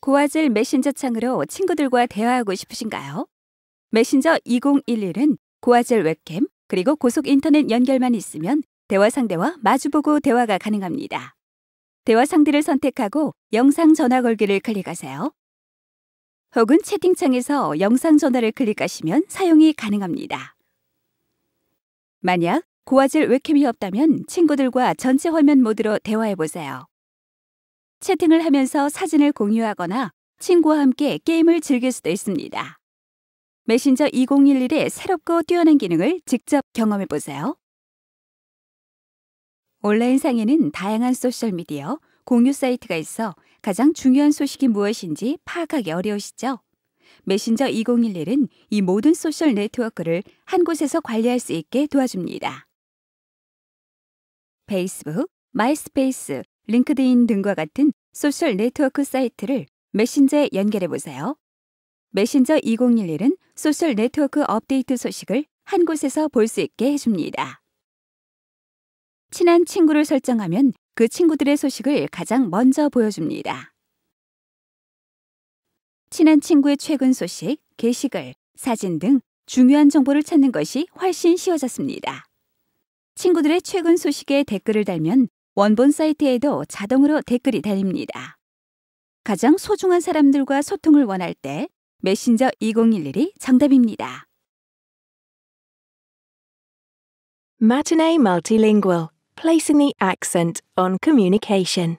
고화질 메신저 창으로 친구들과 대화하고 싶으신가요? 메신저 2011은 고화질 웹캠 그리고 고속 인터넷 연결만 있으면 대화 상대와 마주보고 대화가 가능합니다. 대화 상대를 선택하고 영상 전화 걸기를 클릭하세요. 혹은 채팅창에서 영상 전화를 클릭하시면 사용이 가능합니다. 만약 고화질 웹캠이 없다면 친구들과 전체 화면 모드로 대화해보세요. 채팅을 하면서 사진을 공유하거나 친구와 함께 게임을 즐길 수도 있습니다. 메신저 2011의 새롭고 뛰어난 기능을 직접 경험해 보세요. 온라인 상에는 다양한 소셜미디어, 공유 사이트가 있어 가장 중요한 소식이 무엇인지 파악하기 어려우시죠? 메신저 2011은 이 모든 소셜 네트워크를 한 곳에서 관리할 수 있게 도와줍니다. 페이스북, 마이스페이스, 링크드인 등과 같은 소셜 네트워크 사이트를 메신저에 연결해 보세요. 메신저 2011은 소셜 네트워크 업데이트 소식을 한 곳에서 볼 수 있게 해줍니다. 친한 친구를 설정하면 그 친구들의 소식을 가장 먼저 보여줍니다. 친한 친구의 최근 소식, 게시글, 사진 등 중요한 정보를 찾는 것이 훨씬 쉬워졌습니다. 친구들의 최근 소식에 댓글을 달면 원본 사이트에도 자동으로 댓글이 달립니다. 가장 소중한 사람들과 소통을 원할 때 메신저 2011이 정답입니다. Matinee Multilingual Placing the Accent on Communication